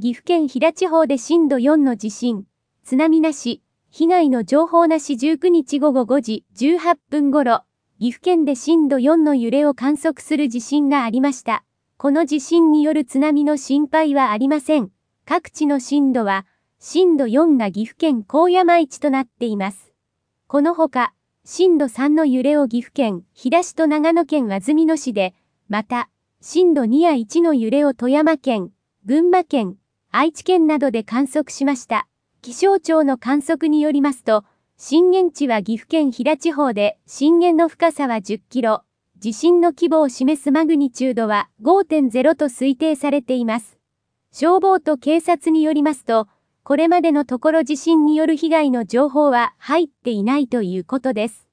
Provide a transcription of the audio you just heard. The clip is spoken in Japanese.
岐阜県飛騨地方で震度4の地震、津波なし、被害の情報なし19日午後5時18分頃、岐阜県で震度4の揺れを観測する地震がありました。この地震による津波の心配はありません。各地の震度は、震度4が岐阜県高山市となっています。このほか、震度3の揺れを岐阜県、飛騨市と長野県安曇野市で、また、震度2や1の揺れを富山県、群馬県、愛知県などで観測しました。気象庁の観測によりますと、震源地は岐阜県飛騨地方で、震源の深さは10キロ、地震の規模を示すマグニチュードは5.0と推定されています。消防と警察によりますと、これまでのところ地震による被害の情報は入っていないということです。